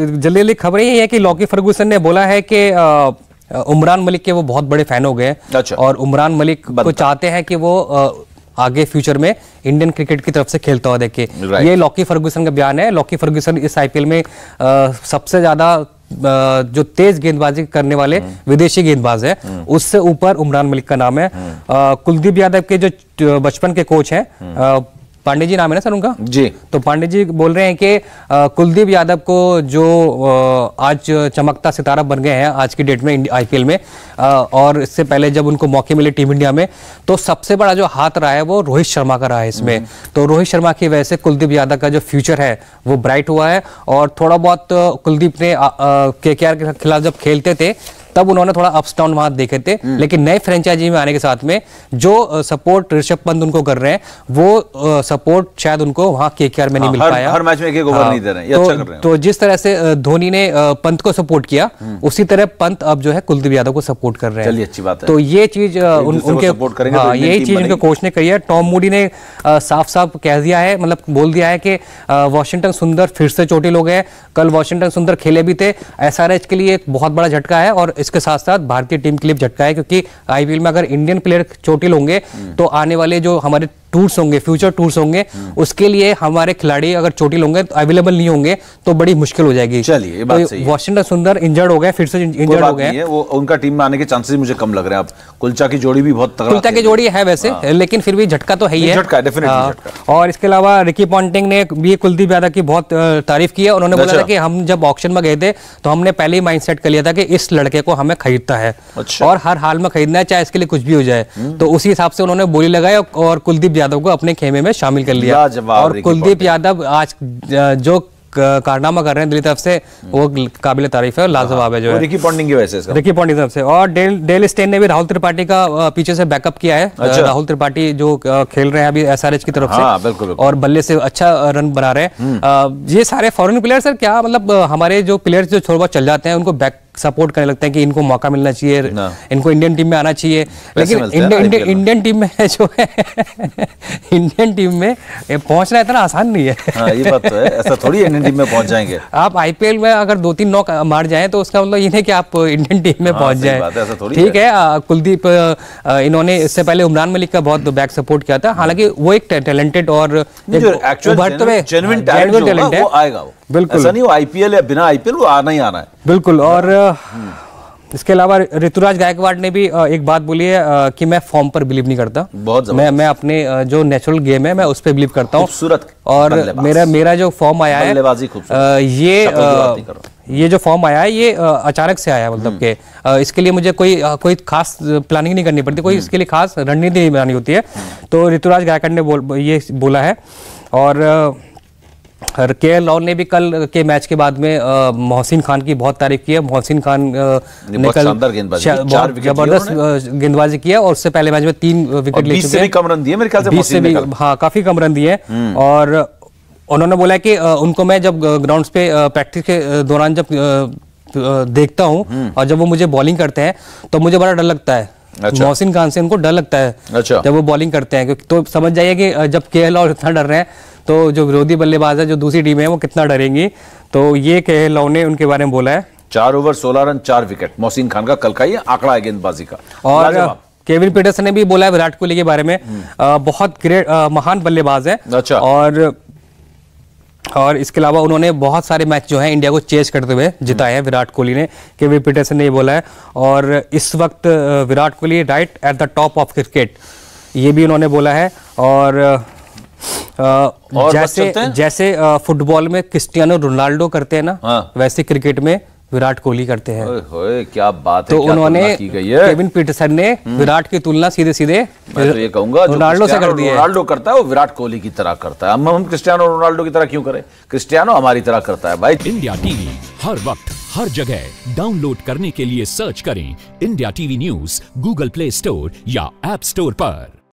जल्दी जल्दी खबर ये है कि लॉकी फर्गूसन ने बोला है कि उमरान मलिक के वो बहुत बड़े फैन हो गए अच्छा। और उमरान मलिक को चाहते हैं कि वो आगे फ्यूचर में इंडियन क्रिकेट की तरफ से खेलता हो देखे ये लॉकी फर्गूसन का बयान है लॉकी फर्गूसन इस आईपीएल में आ, सबसे ज्यादा जो तेज गेंदबाजी करने वाले हम्म। विदेशी गेंदबाज है हम्म। उससे ऊपर उमरान मलिक का नाम है हम्म। कुलदीप यादव के जो बचपन के कोच हैं पांडे जी नाम है ना सर उनका जी तो पांडे जी बोल रहे हैं कि कुलदीप यादव को जो आज चमकता सितारा बन गए हैं आज की डेट में आईपीएल में और इससे पहले जब उनको मौके मिले टीम इंडिया में तो सबसे बड़ा जो हाथ रहा है वो रोहित शर्मा का रहा है इसमें हम्म। तो रोहित शर्मा की वजह से कुलदीप यादव का जो फ्यूचर है वो ब्राइट हुआ है और थोड़ा बहुत कुलदीप ने के के खिलाफ जब खेलते थे तब उन्होंने थोड़ा अप्स डाउन वहां देखे थे हम्म। लेकिन नए फ्रेंचाइजी में आने के साथ में जो सपोर्ट ऋषभ पंत उनको कर रहे हैं वो सपोर्ट शायद उनको वहां के में नहीं हाँ, मिल पाया हर मैच में एक ओवर हाँ। नहीं दे रहे तो, अच्छा तो जिस तरह से धोनी ने पंत को सपोर्ट किया हम्म। उसी तरह पंत अब जो है कुलदीप यादव को सपोर्ट कर रहे हैं चलिए अच्छी बात है तो ये चीज उनके तो हाँ, यही चीज उनके कोच ने कही है टॉम मूडी ने साफ साफ कह दिया है मतलब बोल दिया है कि वॉशिंगटन सुंदर फिर से चोटिल हो गए कल वाशिंगटन सुंदर खेले भी थे एसआरएच के लिए एक बहुत बड़ा झटका है और इसके साथ साथ भारतीय टीम के लिए झटका है क्योंकि आईपीएल में अगर इंडियन प्लेयर चोटिल होंगे हम्म। तो आने वाले जो हमारे टूर्स होंगे फ्यूचर टूर्स होंगे उसके लिए हमारे खिलाड़ी अगर चोटी होंगे तो अवेलेबल नहीं होंगे तो बड़ी मुश्किल हो जाएगी चलिए तो वॉशिंगटन सुंदर इंजर्ड हो गए फिर से इंजर्ड हो गए वो उनका टीम में आने के चांसेस मुझे कम लग रहे हैं अब कुलचा की जोड़ी भी बहुत कुलचा की जोड़ी है वैसे हाँ। लेकिन फिर भी झटका तो है ही हाँ। है और इसके अलावा रिकी पॉन्टिंग ने भी कुलदीप यादव की बहुत तारीफ की है उन्होंने बोला अच्छा। था कि हम जब ऑप्शन में गए थे तो हमने पहले ही माइंड सेट कर लिया था कि इस लड़के को हमें खरीदता है अच्छा। और हर हाल में खरीदना है चाहे इसके लिए कुछ भी हो जाए हम्म। तो उसी हिसाब से उन्होंने बोली लगाई और कुलदीप यादव को अपने खेमे में शामिल कर लिया और कुलदीप यादव आज जो कारनामा कर रहे हैं दिल्ली तरफ से वो काबिल तारीफ है लाजवाब है जो रिकी पॉन्डिंग की वजह से रिकी पॉन्डिंग तरफ से और डेल स्टेन ने भी राहुल त्रिपाठी का पीछे से बैकअप किया है अच्छा। राहुल त्रिपाठी जो खेल रहे हैं अभी एसआरएच की तरफ हाँ, से बिल्कुल, बिल्कुल। और बल्ले से अच्छा रन बना रहे हैं हम्म। ये सारे फॉरन प्लेयर सर क्या मतलब हमारे जो प्लेयर जो छोड़ चल जाते हैं उनको बैक सपोर्ट करने लगते हैं कि इनको मौका मिलना चाहिए इनको इंडियन टीम में आना चाहिए लेकिन इंडियन टीम में जो है इंडियन टीम में पहुंचना इतना आसान नहीं है हाँ, ये बात तो है ऐसा थोड़ी इंडियन टीम में पहुंच जाएंगे आप आईपीएल में अगर दो तीन नौ मार जाए तो उसका मतलब ये नहीं कि आप इंडियन टीम में हाँ, पहुंच जाए ठीक है कुलदीप इन्होंने इससे पहले उमरान मलिक का बहुत बैक सपोर्ट किया था हालांकि वो एक टैलेंटेड और टैलेंट है बिल्कुल ऐसा नहीं वो आईपीएल या बिना आईपीएल वो आना ही आना है बिल्कुल और हम्म। इसके अलावा ऋतुराज गायकवाड़ ने भी एक बात बोली है कि मैं फॉर्म पर बिलीव नहीं करता बहुत मैं मैं अपने जो नेचुरल गेम है मैं उस पर बिलीव करता हूँ सूरत और मेरा मेरा जो फॉर्म आया है आ, ये आ, ये जो फॉर्म आया है ये अचानक से आया मतलब हम्म। के इसके लिए मुझे कोई कोई खास प्लानिंग नहीं करनी पड़ती कोई हम्म। इसके लिए खास रणनीति नहीं बनानी होती है तो ऋतुराज गायकवाड़ ने बोल ये बोला है और के एल राहुल ने भी कल के मैच के बाद में मोहसिन खान की बहुत तारीफ की है मोहसिन खान ने कल बहुत जबरदस्त गेंदबाजी की है और उससे पहले मैच में तीन विकेट ले चुके हैं कम रन दिए मेरे ख्याल से हाँ काफी कम रन दिए हम्म। और उन्होंने बोला कि उनको मैं जब ग्राउंड पे प्रैक्टिस के दौरान जब देखता हूँ हम्म। और जब वो मुझे बॉलिंग करते हैं तो मुझे बड़ा डर लगता है अच्छा। मोहसिन खान से उनको डर लगता है अच्छा। जब वो बॉलिंग करते हैं तो समझ जाइए कि जब के और इतना डर रहे हैं तो जो विरोधी बल्लेबाज है जो दूसरी टीम है वो कितना डरेंगी तो ये कह लॉ ने उनके बारे में बोला है चार ओवर सोलह रन चार विकेट मोहसिन खान का कल का ये आंकड़ा है गेंदबाजी का और केविन पीटरसन ने भी बोला है विराट कोहली के बारे में आ, हम्म। बहुत ग्रेट महान बल्लेबाज है अच्छा और और इसके अलावा उन्होंने बहुत सारे मैच जो है इंडिया को चेस करते हुए जिताए हैं विराट कोहली ने केविन पीटरसन ने ये बोला है और इस वक्त Virat Kohli right at the top of cricket ये भी उन्होंने बोला है और और जैसे जैसे फुटबॉल में क्रिस्टियानो रोनाल्डो करते हैं ना हाँ। वैसे क्रिकेट में विराट कोहली करते हैं क्या बात तो है उन्होंने केविन पीटरसन ने हम्म। विराट की तुलना सीधे सीधे मैं तो कहूंगा रोनाल्डो से कर दिया रोनाल्डो करता है वो विराट कोहली की तरह करता है हम क्रिस्टियानो रोनाल्डो की तरह क्यों करें क्रिस्टियानो हमारी तरह करता है भाई इंडिया टीवी हर वक्त हर जगह डाउनलोड करने के लिए सर्च करें India TV news Google play store या एप स्टोर पर